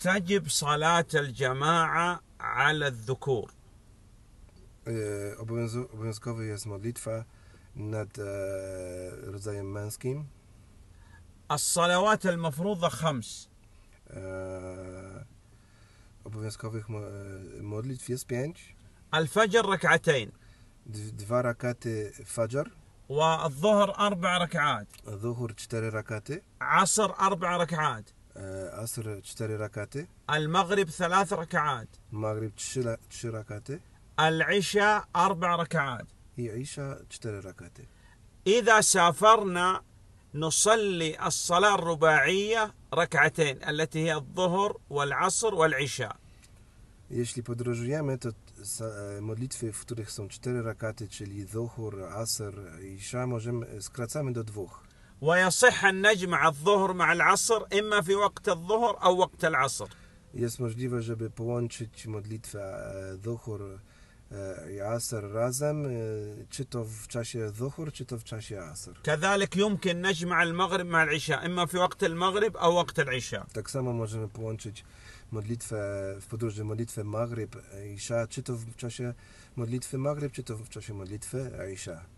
تجب صلاة الجماعة على الذكور. E, obowiązkowy jest modlitwa nad e, rodzajem męskim. الصلوات المفروضة خمس. E, obowiązkowych modlitw jest pięć. الفجر ركعتين. Dwa rakaty fajr. والظهر أربع ركعات الظهر 4 ركعات عصر أربع ركعات آه، عصر تشتري ركعتين المغرب ثلاث ركعات المغرب تشتري ركعتين العشاء أربع ركعات هي عشاء تشتري ركعتين إذا سافرنا نصلي الصلاة الرباعية ركعتين التي هي الظهر والعصر والعشاء Jeśli podróżujemy, to e, modlitwy, w których są cztery rakaty, czyli dhuhur, asr i isha, możemy, e, skracamy do dwóch. ويصح أن نجمع الظهر مع العصر إما في وقت الظهر أو وقت العصر Jest możliwe, żeby połączyć modlitwę dhuhr i asr razem, czy to w czasie dhuhr, czy to w czasie asr. كذلك يمكن نجمع المغرب مع العشاء إما في وقت المغرب أو وقت العشاء. Tak samo możemy połączyć modlitwę w podróży modlitwę Maghrib i Isha, czy to w czasie modlitwy Maghrib, czy to w czasie modlitwy Isha.